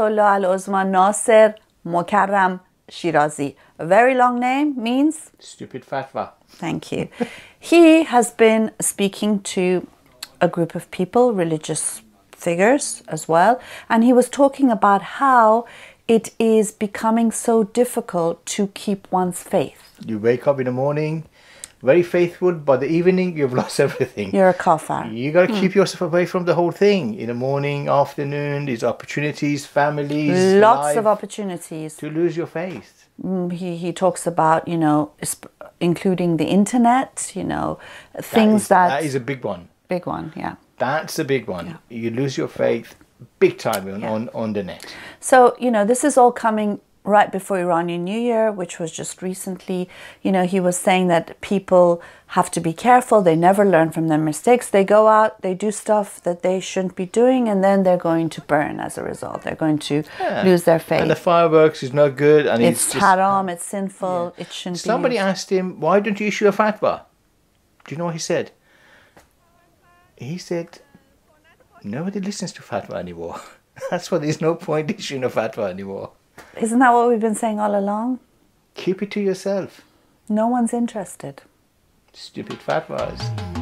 Ayatollah Al-Uzma Nasir Mokaram Shirazi. A very long name means? Stupid fatwa. Thank you. he has been speaking to a group of people, religious figures as well, and he was talking about how it is becoming so difficult to keep one's faith. You wake up in the morning, very faithful, By the evening you've lost everything. You're a coffer. You got to mm. keep yourself away from the whole thing. In the morning, afternoon, these opportunities, families, lots of opportunities to lose your faith. Mm, he he talks about you know, including the internet. You know, things that is, that, that is a big one. Big one, yeah. That's a big one. Yeah. You lose your faith big time on, yeah. on on the net. So you know, this is all coming right before Iranian New Year, which was just recently, you know, he was saying that people have to be careful. They never learn from their mistakes. They go out, they do stuff that they shouldn't be doing, and then they're going to burn as a result. They're going to yeah. lose their faith. And the fireworks is not good. And it's, just, haram. It's sinful. Yeah. It shouldn't. Somebody asked him, "Why don't you issue a fatwa?" Do you know what he said? He said, "Nobody listens to fatwa anymore. That's why there's no point issuing a fatwa anymore." Isn't that what we've been saying all along? Keep it to yourself. No one's interested. Stupid fat fatwas.